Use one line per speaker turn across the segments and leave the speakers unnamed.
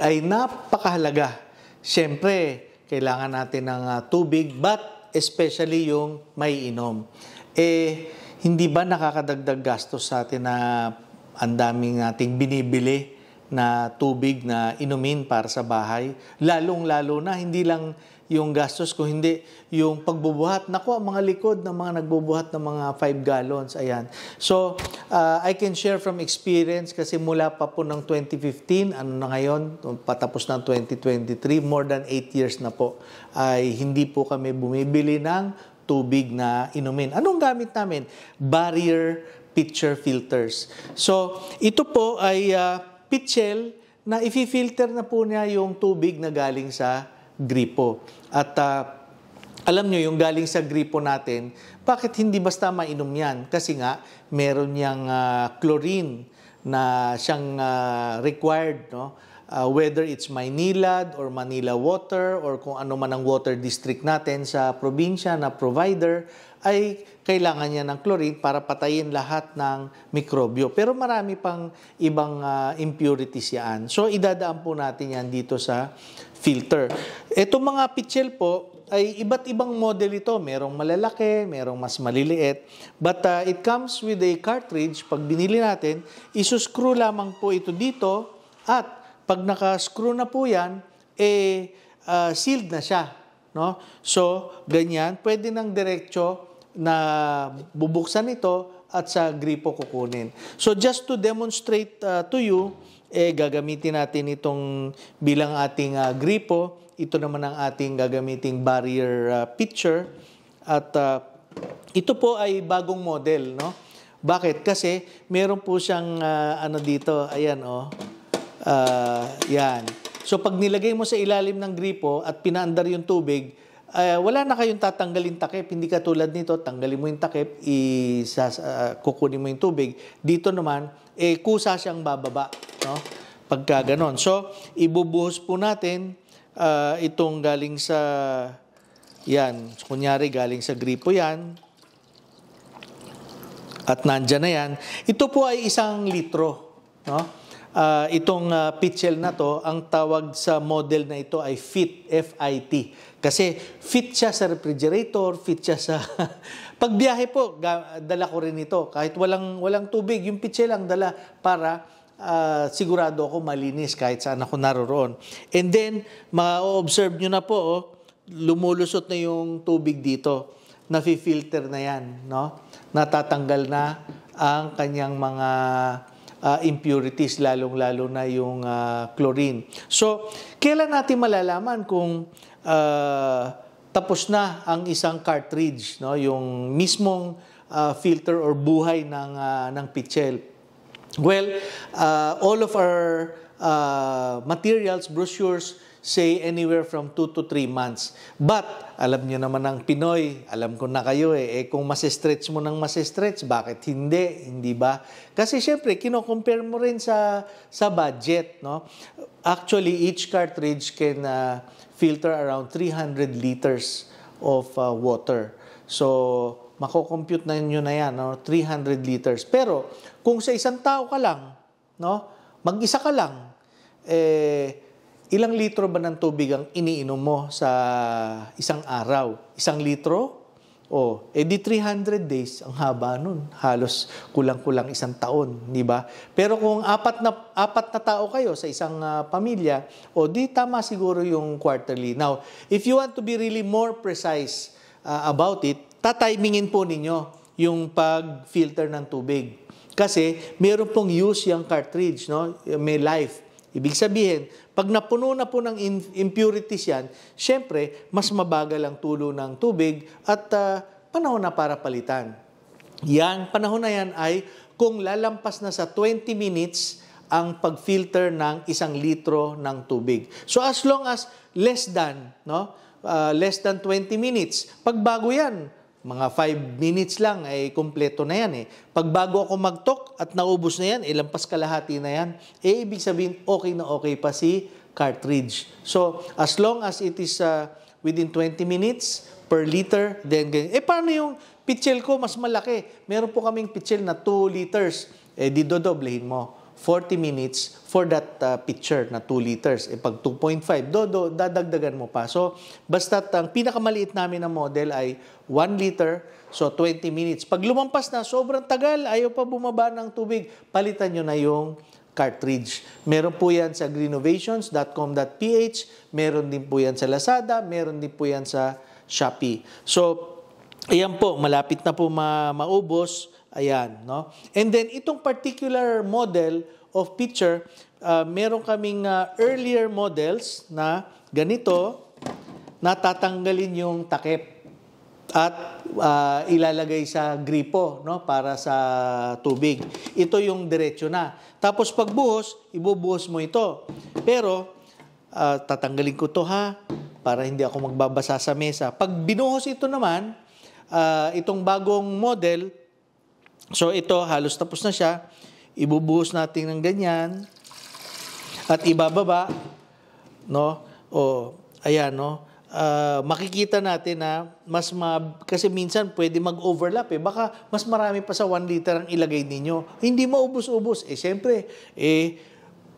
ay napakahalaga. Siyempre, kailangan natin ng uh, tubig but especially yung may inom. Eh, hindi ba nakakadagdag gastos sa atin na ang daming ating binibili na tubig na inumin para sa bahay? Lalong-lalo na, hindi lang yung gastos, ko, hindi yung pagbubuhat. Naku, ang mga likod ng mga nagbubuhat ng mga 5 gallons. Ayan. So, uh, I can share from experience kasi mula pa po ng 2015, ano na ngayon, patapos ng 2023, more than 8 years na po, ay hindi po kami bumibili ng tubig na inumin. Anong gamit namin? Barrier pitcher filters. So, ito po ay uh, pitchel na ifi-filter na po niya yung tubig na galing sa gripo. At uh, alam nyo, yung galing sa gripo natin, bakit hindi basta mainom yan? Kasi nga, meron niyang uh, chlorine na siyang uh, required, no? Uh, whether it's Maynilad or Manila Water or kung ano man ang water district natin sa probinsya na provider, ay kailangan niya ng chlorine para patayin lahat ng mikrobyo. Pero marami pang ibang uh, impurities yan. So, idadaan po natin yan dito sa filter. Itong mga pichel po, ay iba't ibang model ito. Merong malalaki, merong mas maliliit. But uh, it comes with a cartridge. Pag binili natin, isuscrew lamang po ito dito. At pag nakascrew na po yan, eh, uh, sealed na siya. No? So, ganyan. Pwede nang diretsyo na bubuksan ito at sa gripo kukunin. So just to demonstrate uh, to you, eh, gagamitin natin itong bilang ating uh, gripo. Ito naman ang ating gagamiting barrier uh, picture. At uh, ito po ay bagong model, no? Bakit? Kasi meron po siyang uh, ano dito, ayan oh. Uh, yan. So pag nilagay mo sa ilalim ng gripo at pinaandar yung tubig, Uh, wala na kayong tatanggalin takip. Hindi katulad nito, tanggalin mo yung takip, isas, uh, kukunin mo yung tubig. Dito naman, eh, kusa siyang bababa. No? Pagka ganon. So, ibubuhos po natin uh, itong galing sa... Yan, kunyari galing sa gripo yan. At nandyan na yan. Ito po ay isang litro. No? uh, itong uh, ah, pitchel na to, ang tawag sa model na ito ay FIT, F-I-T. Kasi fit siya sa refrigerator, fit siya sa... Pagbiyahe po, dala ko rin ito. Kahit walang, walang tubig, yung pitchel ang dala para uh, sigurado ako malinis kahit saan ako naroroon. And then, ma-observe nyo na po, oh, lumulusot na yung tubig dito. Nafi-filter na yan, no? Natatanggal na ang kanyang mga uh, impurities, lalong-lalo na yung uh, chlorine. So, kailan natin malalaman kung uh, tapos na ang isang cartridge, no? yung mismong uh, filter or buhay ng, uh, ng pichel? Well, uh, all of our uh, materials, brochures, say anywhere from 2 to 3 months. But, alam nyo naman ang Pinoy, alam ko na kayo eh, eh kung masestretch mo ng masestretch, bakit hindi? Hindi ba? Kasi syempre, kino-compare mo rin sa, sa budget. No? Actually, each cartridge can uh, filter around 300 liters of uh, water. So, mako-compute na niyo na yan, no? 300 liters. Pero, kung sa isang tao ka lang, no? mag-isa ka lang, eh, ilang litro ba ng tubig ang iniinom mo sa isang araw? Isang litro? O, oh, edi eh, 300 days, ang haba nun. Halos kulang-kulang isang taon, di ba? Pero kung apat na, apat na tao kayo sa isang uh, pamilya, o oh, di tama siguro yung quarterly. Now, if you want to be really more precise uh, about it, tatimingin po ninyo yung pag-filter ng tubig. Kasi meron pong use yung cartridge, no? may life. Ibig sabihin, pag napuno na po ng impurities yan, syempre, mas mabagal ang tulo ng tubig at uh, panahon na para palitan. Yan, panahon na yan ay kung lalampas na sa 20 minutes ang pagfilter ng isang litro ng tubig. So as long as less than, no? Uh, less than 20 minutes. Pag bago yan, mga 5 minutes lang ay kumpleto na yan eh. Pag bago ako mag-talk at naubos na yan, ilampas kalahati na yan, eh ibig sabihin okay na okay pa si cartridge. So, as long as it is uh, within 20 minutes per liter, then ganyan. Eh paano yung pitchel ko mas malaki? Meron po kaming pitchel na 2 liters. Eh didodoblehin mo. 40 minutes for that uh, pitcher na 2 liters. E pag 2.5, do, dadagdagan mo pa. So, basta ang pinakamaliit namin na model ay 1 liter, so 20 minutes. Pag lumampas na, sobrang tagal, ayaw pa bumaba ng tubig, palitan nyo na yung cartridge. Meron po yan sa greenovations.com.ph, meron din po yan sa Lazada, meron din po yan sa Shopee. So, Ayan po, malapit na po ma maubos. Ayan, no? And then, itong particular model of picture, uh, meron kaming uh, earlier models na ganito, na tatanggalin yung takip at uh, ilalagay sa gripo no para sa tubig. Ito yung diretso na. Tapos pagbuhos, ibubuhos mo ito. Pero uh, tatanggalin ko to ha para hindi ako magbabasa sa mesa. Pag binuhos ito naman, uh, itong bagong model, so ito halos tapos na siya, ibubuhos natin ng ganyan at ibababa, no? O, ayan, no? Uh, makikita natin na mas ma... Kasi minsan pwede mag-overlap eh. Baka mas marami pa sa 1 liter ang ilagay ninyo. Hindi maubos-ubos. Eh, syempre eh,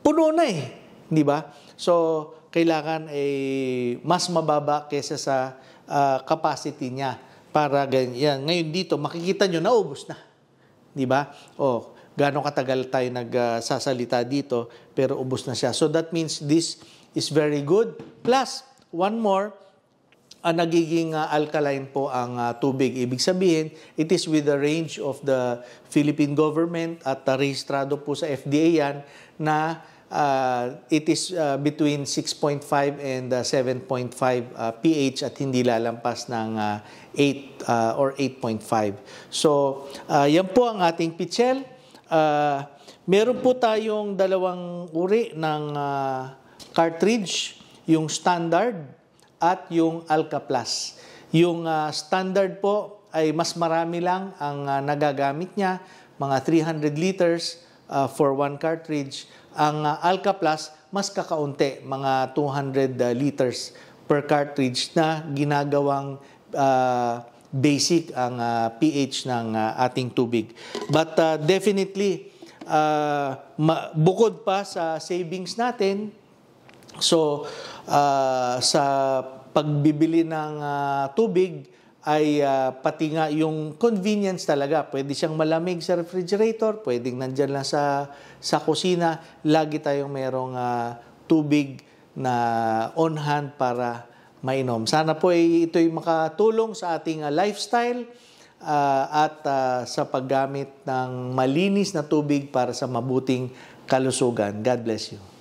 puno na eh. Di ba? So, kailangan ay eh, mas mababa kaysa sa uh, capacity niya para ganyan. Ngayon dito, makikita nyo, naubos na. Di ba? O, oh, gano'ng katagal tayo nagsasalita uh, dito, pero ubos na siya. So that means this is very good. Plus, one more, uh, nagiging uh, alkaline po ang uh, tubig. Ibig sabihin, it is with the range of the Philippine government at uh, rehistrado po sa FDA yan na uh, it is uh, between 6.5 and uh, 7.5 uh, pH at hindi lalampas ng uh, 8 uh, or 8.5. So, uh, yan po ang ating pichel. Uh, meron po tayong dalawang uri ng uh, cartridge, yung standard at yung Alcaplas. Yung uh, standard po ay mas marami lang ang uh, nagagamit niya, mga 300 liters uh, for one cartridge. Ang uh, Alka Plus, mas kakaunti, mga 200 uh, liters per cartridge na ginagawang uh, basic ang uh, pH ng uh, ating tubig. But uh, definitely, uh, bukod pa sa savings natin, so uh, sa pagbibili ng uh, tubig, ay uh, pati nga yung convenience talaga. Pwede siyang malamig sa refrigerator, pwedeng nandyan lang sa, sa kusina. Lagi tayong merong uh, tubig na on hand para mainom. Sana po ay ito'y makatulong sa ating uh, lifestyle uh, at uh, sa paggamit ng malinis na tubig para sa mabuting kalusugan. God bless you.